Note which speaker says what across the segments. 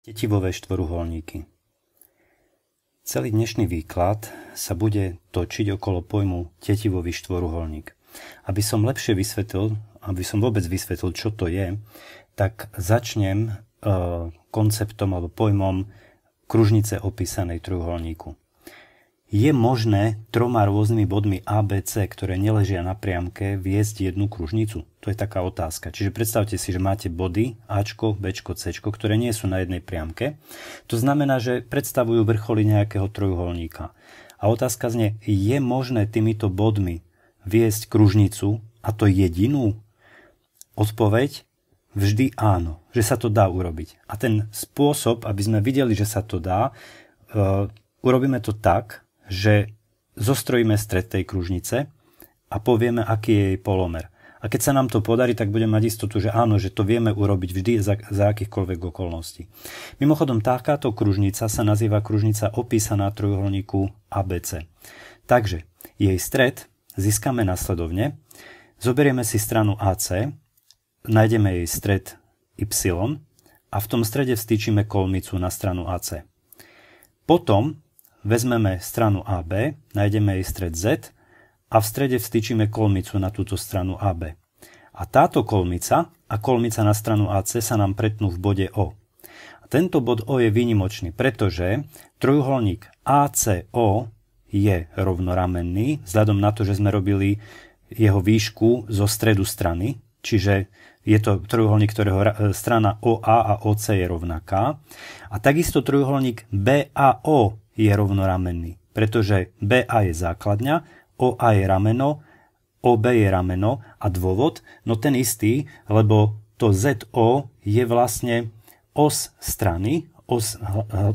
Speaker 1: Tetivové štvoruholníky Celý dnešný výklad sa bude točiť okolo pojmu tetivový štvoruholník. Aby som lepšie vysvetlil, aby som vôbec vysvetlil, čo to je, tak začnem e, konceptom alebo pojmom kružnice opísanej trojuholníku je možné troma rôznymi bodmi ABC, ktoré neležia na priamke, viesť jednu kružnicu? To je taká otázka. Čiže predstavte si, že máte body Ačko, Bčko, Cčko, ktoré nie sú na jednej priamke. To znamená, že predstavujú vrcholy nejakého trojuholníka. A otázka znie, je možné týmito bodmi viesť kružnicu a to jedinú? Odpoveď vždy áno, že sa to dá urobiť. A ten spôsob, aby sme videli, že sa to dá, e, urobíme to tak, že zostrojíme stred tej kružnice a povieme, aký je jej polomer. A keď sa nám to podarí, tak budeme mať istotu, že áno, že to vieme urobiť vždy za, za akýchkoľvek okolností. Mimochodom, takáto kružnica sa nazýva kružnica opísaná trojuholníku ABC. Takže jej stred získame nasledovne. Zoberieme si stranu AC, nájdeme jej stred Y a v tom strede vstýčime kolmicu na stranu AC. Potom Vezmeme stranu AB, nájdeme jej stred Z a v strede vstýčime kolmicu na túto stranu AB. A táto kolmica a kolmica na stranu AC sa nám pretnú v bode O. A tento bod O je výnimočný, pretože trojuholník ACO je rovnoramenný, vzhľadom na to, že sme robili jeho výšku zo stredu strany, čiže je to trojuholník, ktorého e, strana OA a OC je rovnaká. A takisto trojuholník BAO je rovnoramenný, pretože BA je základňa, OA je rameno, OB je rameno a dôvod, no ten istý, lebo to ZO je vlastne os strany, os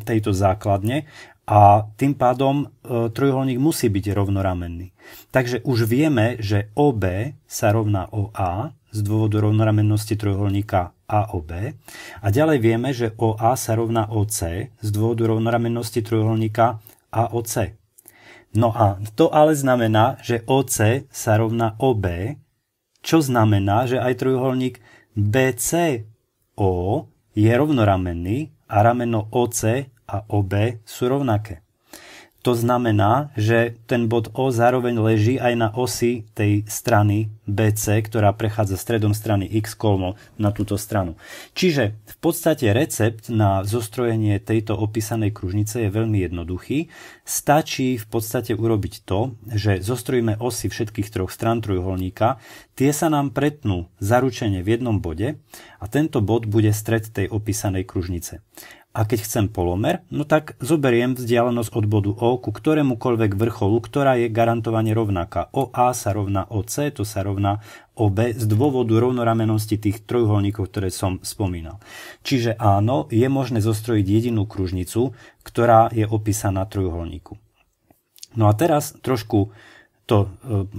Speaker 1: tejto základne a tým pádom e, trojuholník musí byť rovnoramenný. Takže už vieme, že OB sa rovná OA z dôvodu rovnoramennosti trojuholníka a o B. A ďalej vieme, že OA sa rovná OC z dôvodu rovnoramennosti trojuholníka A C. No a to ale znamená, že OC sa rovná OB, čo znamená, že aj trojuholník BCO je rovnoramenný a rameno OC a OB sú rovnaké. To znamená, že ten bod O zároveň leží aj na osi tej strany BC, ktorá prechádza stredom strany X kolmo na túto stranu. Čiže v podstate recept na zostrojenie tejto opísanej kružnice je veľmi jednoduchý. Stačí v podstate urobiť to, že zostrojíme osy všetkých troch stran trojuholníka, tie sa nám pretnú zaručene v jednom bode a tento bod bude stred tej opísanej kružnice a keď chcem polomer, no tak zoberiem vzdialenosť od bodu O ku ktorémukoľvek vrcholu, ktorá je garantovane rovnaká. OA sa rovná OC, to sa rovná OB z dôvodu rovnoramenosti tých trojuholníkov, ktoré som spomínal. Čiže áno, je možné zostrojiť jedinú kružnicu, ktorá je opísaná trojuholníku. No a teraz trošku to e,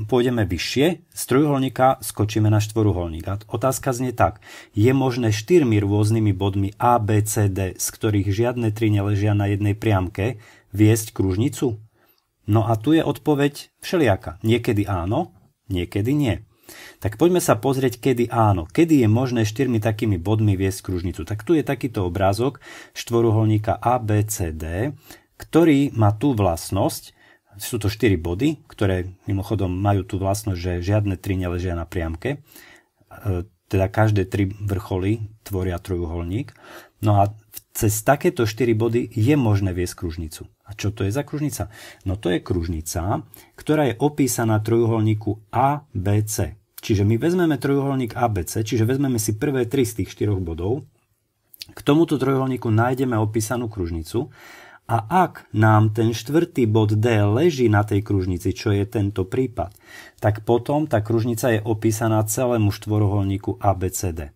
Speaker 1: pôjdeme vyššie, z trojuholníka skočíme na štvoruholník. Otázka znie tak. Je možné štyrmi rôznymi bodmi A, B, C, D, z ktorých žiadne tri neležia na jednej priamke, viesť kružnicu? No a tu je odpoveď všelijaká. Niekedy áno, niekedy nie. Tak poďme sa pozrieť, kedy áno. Kedy je možné štyrmi takými bodmi viesť kružnicu? Tak tu je takýto obrázok štvoruholníka A, B, C, D, ktorý má tú vlastnosť, sú to 4 body, ktoré mimochodom majú tú vlastnosť, že žiadne tri neležia na priamke. E, teda každé tri vrcholy tvoria trojuholník. No a cez takéto 4 body je možné viesť kružnicu. A čo to je za kružnica? No to je kružnica, ktorá je opísaná trojuholníku ABC. Čiže my vezmeme trojuholník ABC, čiže vezmeme si prvé tri z tých štyroch bodov. K tomuto trojuholníku nájdeme opísanú kružnicu a ak nám ten štvrtý bod D leží na tej kružnici, čo je tento prípad, tak potom tá kružnica je opísaná celému štvorholníku ABCD.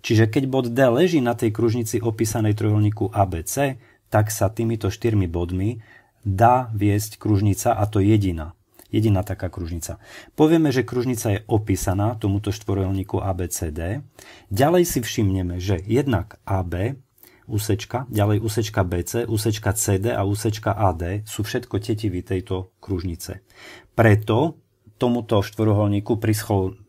Speaker 1: Čiže keď bod D leží na tej kružnici opísanej trojholníku ABC, tak sa týmito štyrmi bodmi dá viesť kružnica a to jediná. Jediná taká kružnica. Povieme, že kružnica je opísaná tomuto štvoruholníku ABCD. Ďalej si všimneme, že jednak AB úsečka, ďalej úsečka BC, úsečka CD a úsečka AD sú všetko tetivy tejto kružnice. Preto tomuto štvoruholníku prischol,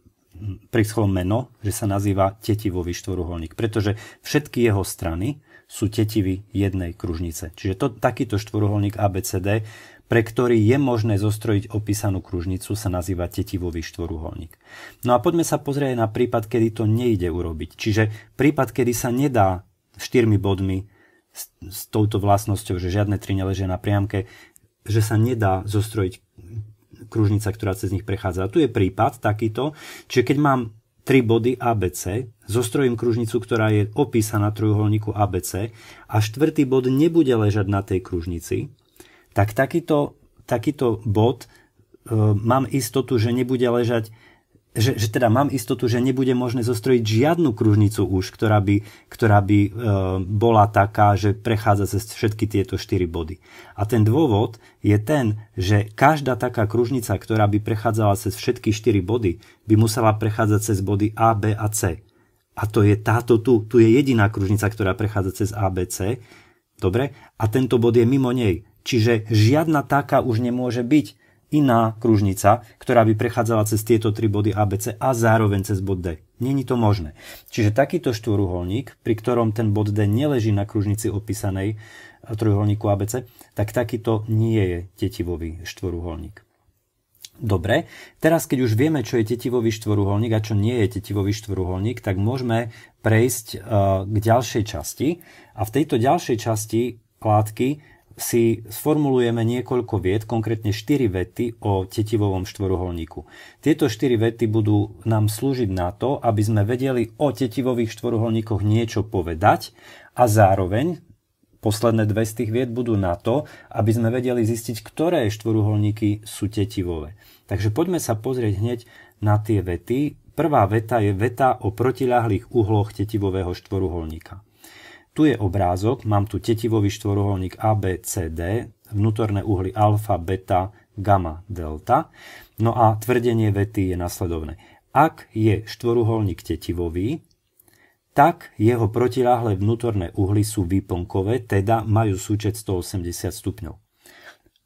Speaker 1: prischol meno, že sa nazýva tetivový štvoruholník, pretože všetky jeho strany sú tetivy jednej kružnice. Čiže to, takýto štvoruholník ABCD pre ktorý je možné zostrojiť opísanú kružnicu, sa nazýva tetivový štvoruholník. No a poďme sa pozrieť na prípad, kedy to nejde urobiť. Čiže prípad, kedy sa nedá štyrmi bodmi s, s touto vlastnosťou, že žiadne tri neležia na priamke, že sa nedá zostrojiť kružnica, ktorá cez nich prechádza. A tu je prípad takýto, čiže keď mám tri body ABC, zostrojím kružnicu, ktorá je opísaná trojuholníku ABC a štvrtý bod nebude ležať na tej kružnici, tak takýto, takýto bod e, mám istotu, že nebude ležať že, že teda mám istotu, že nebude možné zostrojiť žiadnu kružnicu už, ktorá by, ktorá by e, bola taká, že prechádza cez všetky tieto 4 body. A ten dôvod je ten, že každá taká kružnica, ktorá by prechádzala cez všetky 4 body, by musela prechádzať cez body A, B a C. A to je táto tu, tu je jediná kružnica, ktorá prechádza cez A, B, C. Dobre? A tento bod je mimo nej. Čiže žiadna taká už nemôže byť iná kružnica, ktorá by prechádzala cez tieto tri body ABC a zároveň cez bod D. Není to možné. Čiže takýto štvoruholník, pri ktorom ten bod D neleží na kružnici opísanej eh, trojuholníku ABC, tak takýto nie je tetivový štvoruholník. Dobre, teraz keď už vieme, čo je tetivový štvoruholník a čo nie je tetivový štvoruholník, tak môžeme prejsť eh, k ďalšej časti. A v tejto ďalšej časti látky si sformulujeme niekoľko vied, konkrétne 4 vety o tetivovom štvoruholníku. Tieto 4 vety budú nám slúžiť na to, aby sme vedeli o tetivových štvoruholníkoch niečo povedať a zároveň posledné dve z tých vied budú na to, aby sme vedeli zistiť, ktoré štvoruholníky sú tetivové. Takže poďme sa pozrieť hneď na tie vety. Prvá veta je veta o protiláhlých uhloch tetivového štvoruholníka. Tu je obrázok, mám tu tetivový štvoruholník ABCD, vnútorné uhly alfa, beta, gamma, delta. No a tvrdenie vety je nasledovné. Ak je štvoruholník tetivový, tak jeho protiláhle vnútorné uhly sú výponkové, teda majú súčet 180 stupňov.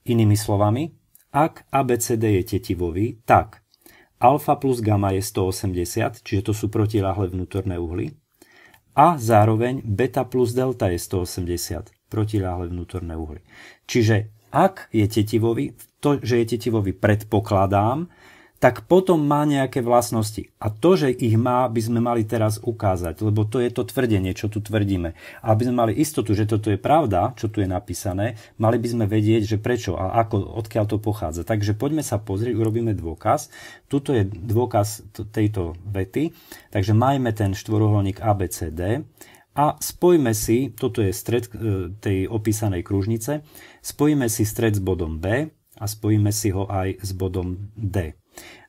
Speaker 1: Inými slovami, ak ABCD je tetivový, tak alfa plus gamma je 180, čiže to sú protiláhle vnútorné uhly, a zároveň beta plus delta je 180, protiláhle vnútorné uhly. Čiže ak je tetivový, to, že je tetivový predpokladám, tak potom má nejaké vlastnosti. A to, že ich má, by sme mali teraz ukázať, lebo to je to tvrdenie, čo tu tvrdíme. A aby sme mali istotu, že toto je pravda, čo tu je napísané, mali by sme vedieť, že prečo a ako, odkiaľ to pochádza. Takže poďme sa pozrieť, urobíme dôkaz. Tuto je dôkaz tejto vety. Takže majme ten štvoruholník ABCD a spojme si, toto je stred e, tej opísanej kružnice, spojíme si stred s bodom B a spojíme si ho aj s bodom D.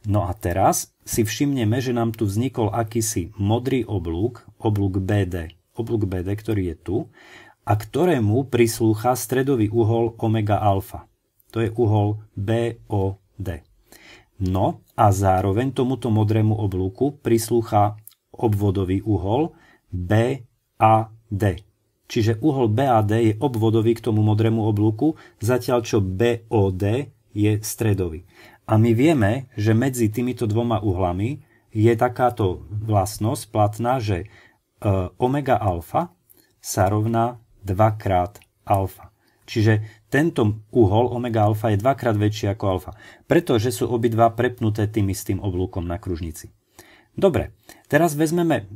Speaker 1: No a teraz si všimneme, že nám tu vznikol akýsi modrý oblúk, oblúk BD, oblúk BD, ktorý je tu, a ktorému prislúcha stredový uhol omega alfa. To je uhol BOD. No a zároveň tomuto modrému oblúku prislúcha obvodový uhol BAD. Čiže uhol BAD je obvodový k tomu modrému oblúku, zatiaľ čo BOD je stredový. A my vieme, že medzi týmito dvoma uhlami je takáto vlastnosť platná, že e, omega alfa sa rovná 2 krát alfa. Čiže tento uhol omega alfa je dvakrát väčší ako alfa, pretože sú obidva prepnuté tým istým oblúkom na kružnici. Dobre, teraz vezmeme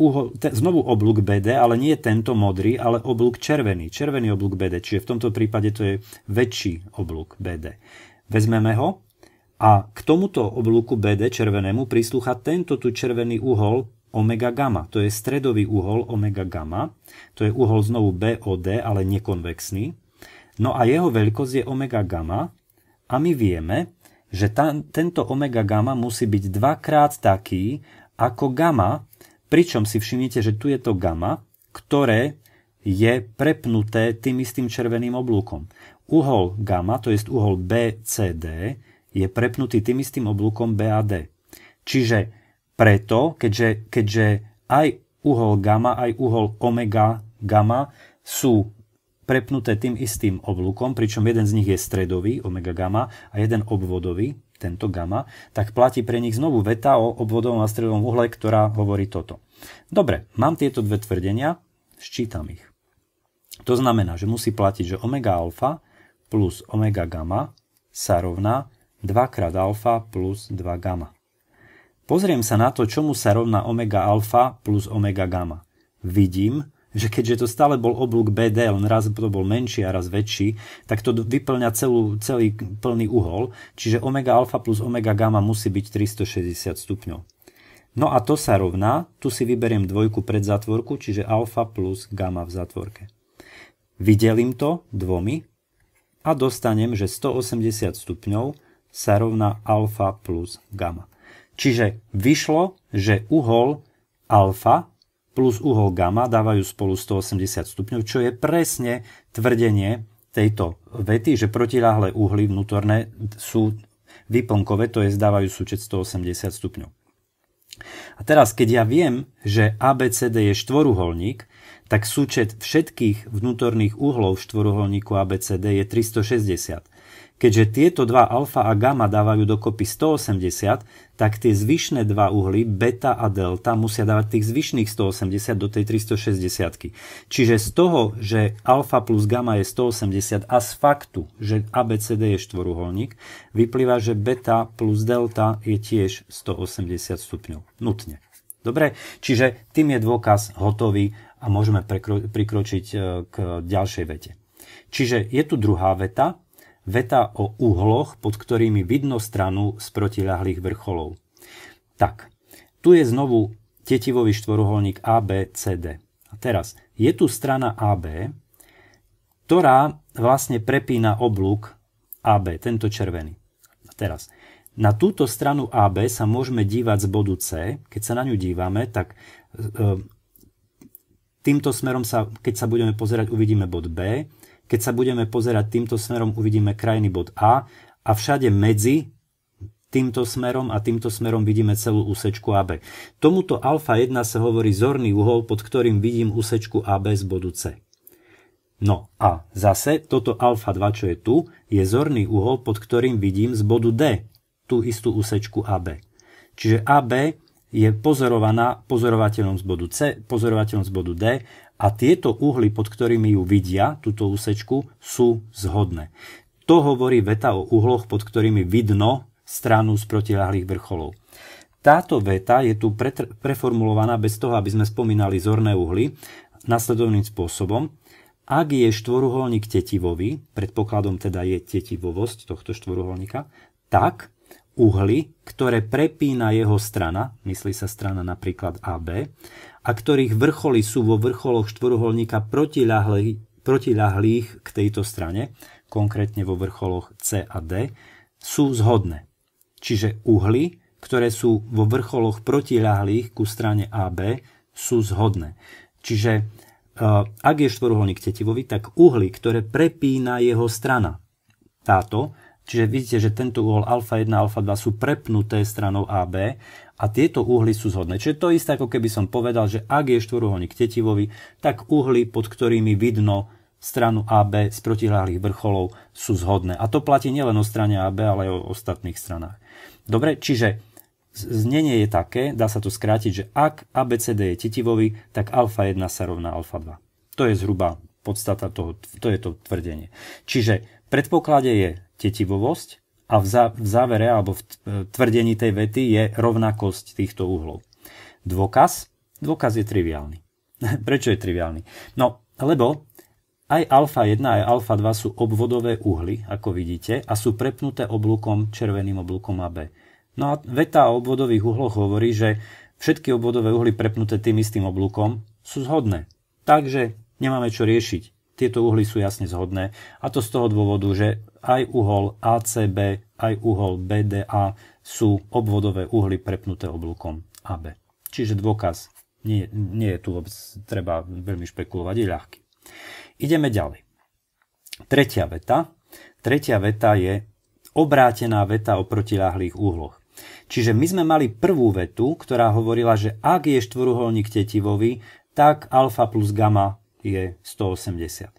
Speaker 1: uhol, te, znovu oblúk BD, ale nie tento modrý, ale oblúk červený. Červený oblúk BD, čiže v tomto prípade to je väčší oblúk BD. Vezmeme ho a k tomuto oblúku BD červenému prislúcha tento tu červený uhol omega gamma. To je stredový uhol omega gamma. To je uhol znovu BOD, ale nekonvexný. No a jeho veľkosť je omega gamma. A my vieme, že ta, tento omega gamma musí byť dvakrát taký ako gamma, pričom si všimnite, že tu je to gamma, ktoré je prepnuté tým istým červeným oblúkom. Uhol gamma, to je uhol BCD, je prepnutý tým istým oblúkom BAD. Čiže preto, keďže, keďže aj uhol gamma, aj uhol omega gamma sú prepnuté tým istým oblúkom, pričom jeden z nich je stredový, omega gamma, a jeden obvodový, tento gamma, tak platí pre nich znovu veta o obvodovom a stredovom uhle, ktorá hovorí toto. Dobre, mám tieto dve tvrdenia, ščítam ich. To znamená, že musí platiť, že omega alfa plus omega gamma sa rovná 2x alfa plus 2 gamma. Pozriem sa na to, čomu sa rovná omega alfa plus omega gamma. Vidím, že keďže to stále bol oblúk BD, len raz to bol menší a raz väčší, tak to vyplňa celú, celý plný uhol, čiže omega alfa plus omega gamma musí byť 360 stupňov. No a to sa rovná, tu si vyberiem dvojku pred zatvorku, čiže alfa plus gamma v zatvorke. Vydelím to dvomi a dostanem, že 180 stupňov sa rovná alfa plus gamma. Čiže vyšlo, že uhol alfa plus uhol gamma dávajú spolu 180 stupňov, čo je presne tvrdenie tejto vety, že protiláhle uhly vnútorné sú vyplnkové, to je zdávajú súčet 180 stupňov. A teraz, keď ja viem, že ABCD je štvoruholník, tak súčet všetkých vnútorných uhlov štvoruholníku ABCD je 360. Keďže tieto dva alfa a gamma dávajú dokopy 180, tak tie zvyšné dva uhly, beta a delta, musia dávať tých zvyšných 180 do tej 360. Čiže z toho, že alfa plus gamma je 180 a z faktu, že ABCD je štvoruholník, vyplýva, že beta plus delta je tiež 180 stupňov. Nutne. Dobre, čiže tým je dôkaz hotový a môžeme prikročiť e, k ďalšej vete. Čiže je tu druhá veta, veta o uhloch, pod ktorými vidno stranu z protiľahlých vrcholov. Tak, tu je znovu tetivový štvoruholník ABCD. A teraz, je tu strana AB, ktorá vlastne prepína oblúk AB, tento červený. A teraz, na túto stranu AB sa môžeme dívať z bodu C. Keď sa na ňu dívame, tak e, týmto smerom sa, keď sa budeme pozerať, uvidíme bod B. Keď sa budeme pozerať týmto smerom, uvidíme krajný bod A a všade medzi týmto smerom a týmto smerom vidíme celú úsečku AB. Tomuto alfa 1 sa hovorí zorný uhol, pod ktorým vidím úsečku AB z bodu C. No a zase toto alfa 2, čo je tu, je zorný uhol, pod ktorým vidím z bodu D tú istú úsečku AB. Čiže AB je pozorovaná pozorovateľom z bodu C, pozorovateľom z bodu D a tieto uhly, pod ktorými ju vidia, túto úsečku, sú zhodné. To hovorí veta o uhloch, pod ktorými vidno stranu z protiláhlých vrcholov. Táto veta je tu preformulovaná bez toho, aby sme spomínali zorné uhly, nasledovným spôsobom. Ak je štvoruholník tetivový, predpokladom teda je tetivovosť tohto štvoruholníka, tak uhly, ktoré prepína jeho strana, myslí sa strana napríklad AB, a ktorých vrcholy sú vo vrcholoch štvoruholníka protiľahlých k tejto strane, konkrétne vo vrcholoch C a D, sú zhodné. Čiže uhly, ktoré sú vo vrcholoch protiľahlých ku strane AB, sú zhodné. Čiže eh, ak je štvoruholník tetivový, tak uhly, ktoré prepína jeho strana, táto, Čiže vidíte, že tento uhol alfa 1 a alfa 2 sú prepnuté stranou AB a tieto uhly sú zhodné. Čiže to isté, ako keby som povedal, že ak je štvorúholník tetivový, tak uhly, pod ktorými vidno stranu AB z protihľahlých vrcholov sú zhodné. A to platí nielen o strane AB, ale aj o ostatných stranách. Dobre, čiže znenie je také, dá sa to skrátiť, že ak ABCD je tetivový, tak alfa 1 sa rovná alfa 2. To je zhruba podstata toho, to je to tvrdenie. Čiže predpoklade je tetivovosť a v závere alebo v e, tvrdení tej vety je rovnakosť týchto uhlov. Dôkaz? Dôkaz je triviálny. Prečo je triviálny? No, lebo aj alfa 1 aj alfa 2 sú obvodové uhly, ako vidíte, a sú prepnuté oblúkom, červeným oblúkom AB. No a veta o obvodových uhloch hovorí, že všetky obvodové uhly prepnuté tým istým oblúkom sú zhodné. Takže nemáme čo riešiť. Tieto uhly sú jasne zhodné a to z toho dôvodu, že aj uhol ACB, aj uhol BDA sú obvodové uhly prepnuté oblúkom AB. Čiže dôkaz nie, nie je tu vôbec, treba veľmi špekulovať, je ľahký. Ideme ďalej. Tretia veta. Tretia veta je obrátená veta o protiláhlých úhloch. Čiže my sme mali prvú vetu, ktorá hovorila, že ak je štvoruholník tetivový, tak alfa plus gamma je 180.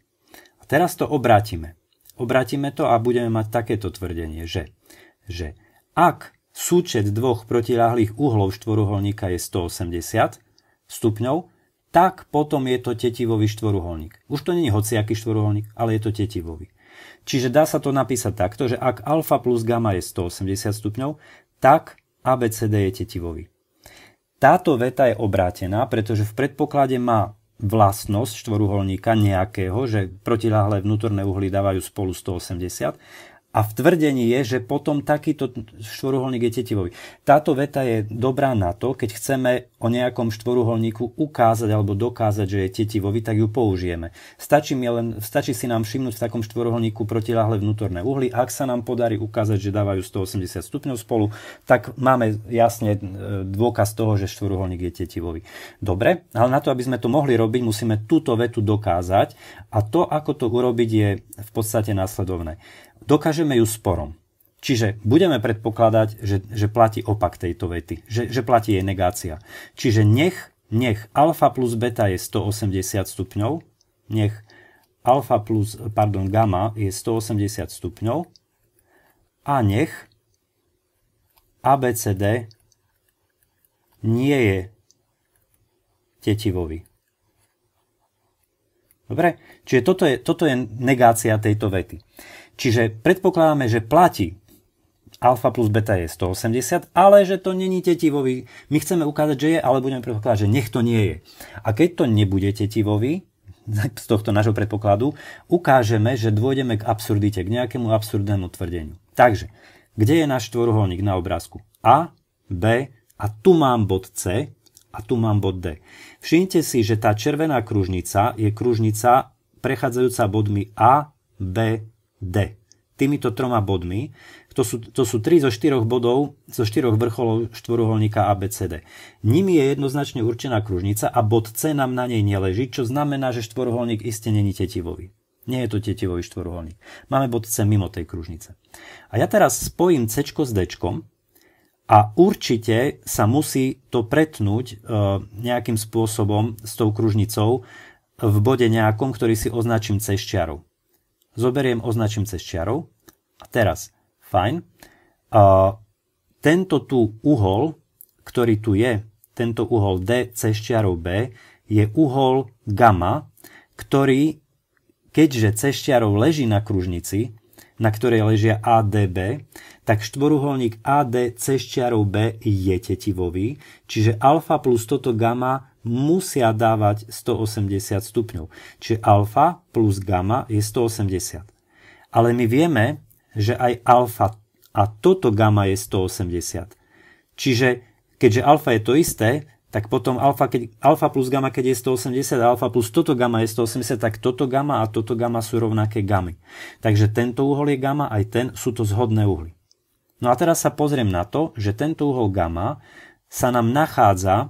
Speaker 1: A teraz to obrátime. Obrátime to a budeme mať takéto tvrdenie, že, že ak súčet dvoch protiláhlých uhlov štvoruholníka je 180 stupňov, tak potom je to tetivový štvoruholník. Už to není hociaký štvoruholník, ale je to tetivový. Čiže dá sa to napísať takto, že ak alfa plus gamma je 180 stupňov, tak ABCD je tetivový. Táto veta je obrátená, pretože v predpoklade má vlastnosť štvoruholníka nejakého, že protiláhle vnútorné uhly dávajú spolu 180 a v tvrdení je, že potom takýto štvoruholník je tetivový. Táto veta je dobrá na to, keď chceme o nejakom štvoruholníku ukázať alebo dokázať, že je tetivový, tak ju použijeme. Stačí, mi len, stačí si nám všimnúť v takom štvoruholníku protiláhle vnútorné uhly. Ak sa nám podarí ukázať, že dávajú 180 stupňov spolu, tak máme jasne e, dôkaz toho, že štvoruholník je tetivový. Dobre, ale na to, aby sme to mohli robiť, musíme túto vetu dokázať a to, ako to urobiť, je v podstate následovné dokážeme ju sporom. Čiže budeme predpokladať, že, že platí opak tejto vety, že, že platí jej negácia. Čiže nech, nech alfa plus beta je 180 stupňov, nech alfa plus, pardon, gamma je 180 stupňov a nech ABCD nie je tetivový. Dobre? Čiže toto je, toto je negácia tejto vety. Čiže predpokladáme, že platí alfa plus beta je 180, ale že to není tetivový. My chceme ukázať, že je, ale budeme predpokladať, že nech to nie je. A keď to nebude tetivový, z tohto nášho predpokladu, ukážeme, že dôjdeme k absurdite, k nejakému absurdnému tvrdeniu. Takže, kde je náš štvorholník na obrázku? A, B a tu mám bod C a tu mám bod D. Všimte si, že tá červená kružnica je kružnica prechádzajúca bodmi A, B D. Týmito troma bodmi, to sú, to sú tri zo štyroch bodov, zo štyroch vrcholov štvoruholníka ABCD. Nimi je jednoznačne určená kružnica a bod C nám na nej neleží, čo znamená, že štvoruholník iste není tetivový. Nie je to tetivový štvoruholník. Máme bod C mimo tej kružnice. A ja teraz spojím C s D a určite sa musí to pretnúť e, nejakým spôsobom s tou kružnicou v bode nejakom, ktorý si označím C šťarou zoberiem, označím cez čiarou. A teraz, fajn. A tento tu uhol, ktorý tu je, tento uhol D cez čiarou B, je uhol gamma, ktorý, keďže cez čiarou leží na kružnici, na ktorej ležia ADB, tak štvoruholník AD cez čiarou B je tetivový, čiže alfa plus toto gamma musia dávať 180 stupňov. Čiže alfa plus gamma je 180. Ale my vieme, že aj alfa a toto gamma je 180. Čiže keďže alfa je to isté, tak potom alfa, keď, alfa plus gamma, keď je 180 a alfa plus toto gamma je 180, tak toto gamma a toto gamma sú rovnaké gamy. Takže tento uhol je gamma, aj ten sú to zhodné uhly. No a teraz sa pozriem na to, že tento uhol gamma sa nám nachádza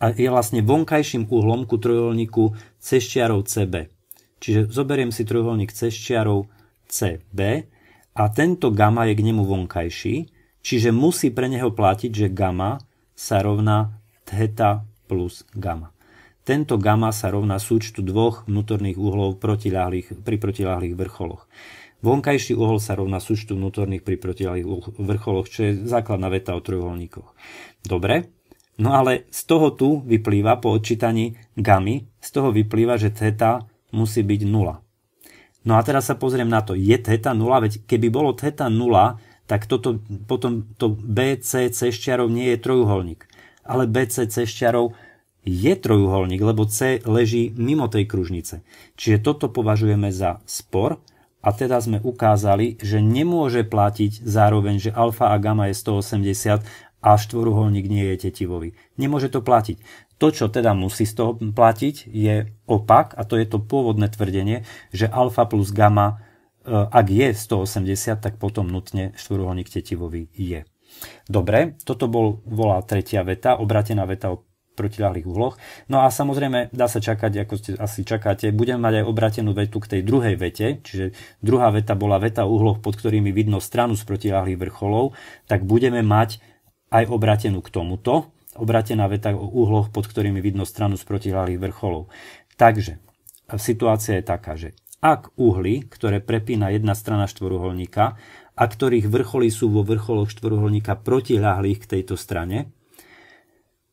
Speaker 1: a je vlastne vonkajším uhlom ku trojuholníku C čiarou CB. Čiže zoberiem si trojuholník C čiarou CB a tento gamma je k nemu vonkajší, čiže musí pre neho platiť, že gamma sa rovná theta plus gamma. Tento gamma sa rovná súčtu dvoch vnútorných uhlov protiláhlých, pri protiláhlých vrcholoch. Vonkajší uhol sa rovná súčtu vnútorných pri protiláhlých vrcholoch, čo je základná veta o trojuholníkoch. Dobre, No ale z toho tu vyplýva po odčítaní gamy, z toho vyplýva, že theta musí byť 0. No a teraz sa pozriem na to, je teta 0, veď keby bolo teta 0, tak toto, potom to BCC šťarov nie je trojuholník. Ale BCC šťarov je trojuholník, lebo C leží mimo tej kružnice. Čiže toto považujeme za spor a teda sme ukázali, že nemôže platiť zároveň, že alfa a gamma je 180 a štvoruholník nie je tetivový. Nemôže to platiť. To, čo teda musí z toho platiť, je opak, a to je to pôvodné tvrdenie, že alfa plus gamma, e, ak je 180, tak potom nutne štvoruholník tetivový je. Dobre, toto bol, volá tretia veta, obratená veta o protiľahlých uhloch. No a samozrejme, dá sa čakať, ako ste asi čakáte, budem mať aj obratenú vetu k tej druhej vete, čiže druhá veta bola veta uhloch, pod ktorými vidno stranu z protiľahlých vrcholov, tak budeme mať aj obratenú k tomuto, obratená veta o úhloch, pod ktorými vidno stranu z protihlálých vrcholov. Takže situácia je taká, že ak uhly, ktoré prepína jedna strana štvoruholníka a ktorých vrcholy sú vo vrcholoch štvoruholníka protiľahlých k tejto strane,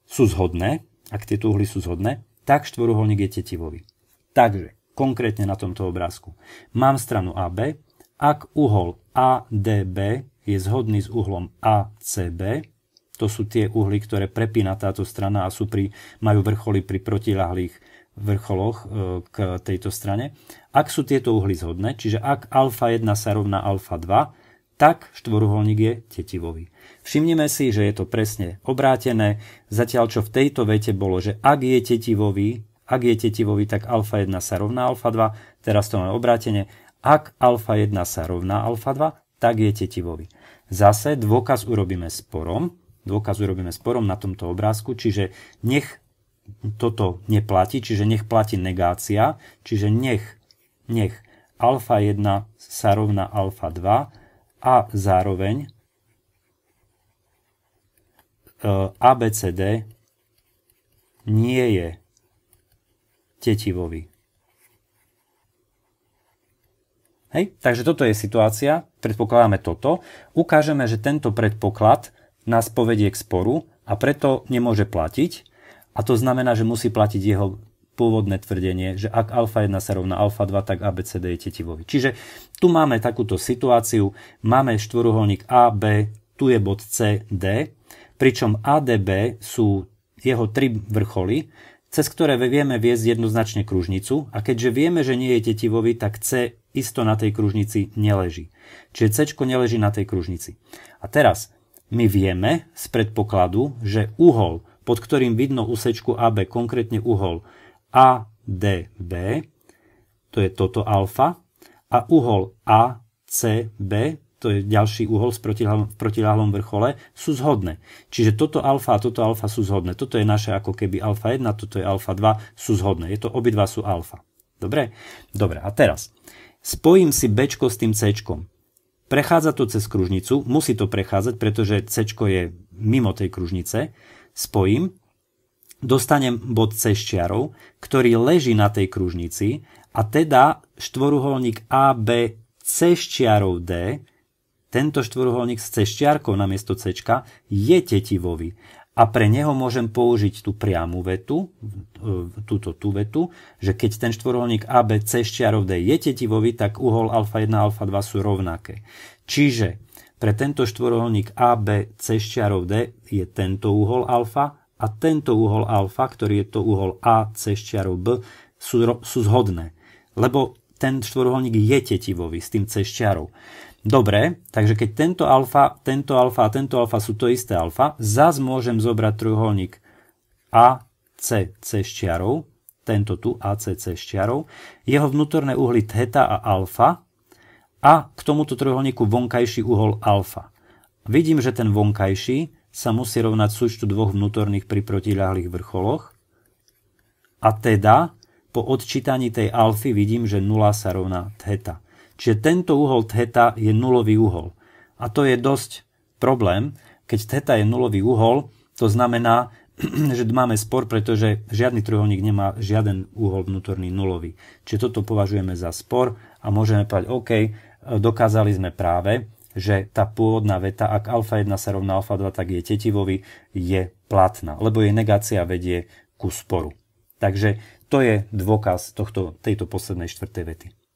Speaker 1: sú zhodné, ak tieto uhly sú zhodné, tak štvoruholník je tetivový. Takže, konkrétne na tomto obrázku. Mám stranu AB, ak uhol ADB je zhodný s uhlom ACB, to sú tie uhly, ktoré prepína táto strana a sú pri, majú vrcholy pri protilahlých vrcholoch e, k tejto strane. Ak sú tieto uhly zhodné, čiže ak alfa 1 sa rovná alfa 2, tak štvoruholník je tetivový. Všimnime si, že je to presne obrátené, zatiaľ čo v tejto vete bolo, že ak je tetivový, ak je tetivový, tak alfa 1 sa rovná alfa 2, teraz to máme obrátenie, ak alfa 1 sa rovná alfa 2, tak je tetivový. Zase dôkaz urobíme sporom, Dôkazu robíme sporom na tomto obrázku, čiže nech toto neplatí, čiže nech platí negácia, čiže nech, nech alfa 1 sa rovná alfa 2 a zároveň e, ABCD nie je tetivový. Hej? Takže toto je situácia, predpokladáme toto, ukážeme, že tento predpoklad nás povedie k sporu a preto nemôže platiť. A to znamená, že musí platiť jeho pôvodné tvrdenie, že ak alfa 1 sa rovná alfa 2, tak ABCD je tetivový. Čiže tu máme takúto situáciu, máme štvoruholník AB, tu je bod CD, pričom ADB sú jeho tri vrcholy, cez ktoré vieme viesť jednoznačne kružnicu a keďže vieme, že nie je tetivový, tak C isto na tej kružnici neleží. Čiže C neleží na tej kružnici. A teraz, my vieme z predpokladu, že uhol, pod ktorým vidno úsečku AB, konkrétne uhol ADB, to je toto alfa, a uhol ACB, to je ďalší uhol v protiláhlom, vrchole, sú zhodné. Čiže toto alfa a toto alfa sú zhodné. Toto je naše ako keby alfa 1, toto je alfa 2, sú zhodné. Je to obidva sú alfa. Dobre? Dobre, a teraz spojím si B s tým C. Prechádza to cez kružnicu, musí to prechádzať, pretože C je mimo tej kružnice, spojím, dostanem bod C s čiarou, ktorý leží na tej kružnici a teda štvoruholník AB C s čiarou D, tento štvoruholník s C s čiarkou namiesto C je tetivový a pre neho môžem použiť tú priamu vetu, e, túto tú vetu, že keď ten štvorholník ABC z čiarov D je tetivový, tak uhol alfa 1 a alfa 2 sú rovnaké. Čiže pre tento štvorholník ABC z čiarov D je tento uhol alfa a tento uhol alfa, ktorý je to uhol AC z čiarov B, sú, sú zhodné. Lebo ten štvorholník je tetivový s tým cez čiarou. Dobre, takže keď tento alfa, tento alfa a tento alfa sú to isté alfa, zas môžem zobrať trojuholník ACC s čiarou, tento tu ACC s čiarou, jeho vnútorné uhly theta a alfa a k tomuto trojuholníku vonkajší uhol alfa. Vidím, že ten vonkajší sa musí rovnať súčtu dvoch vnútorných pri protiľahlých vrcholoch a teda po odčítaní tej alfy vidím, že 0 sa rovná theta. Čiže tento uhol theta je nulový uhol. A to je dosť problém, keď theta je nulový uhol, to znamená, že máme spor, pretože žiadny trojuholník nemá žiaden uhol vnútorný nulový. Čiže toto považujeme za spor a môžeme povedať, OK, e, dokázali sme práve, že tá pôvodná veta, ak alfa 1 sa rovná alfa 2, tak je tetivový, je platná, lebo jej negácia vedie ku sporu. Takže to je dôkaz tohto, tejto poslednej štvrtej vety.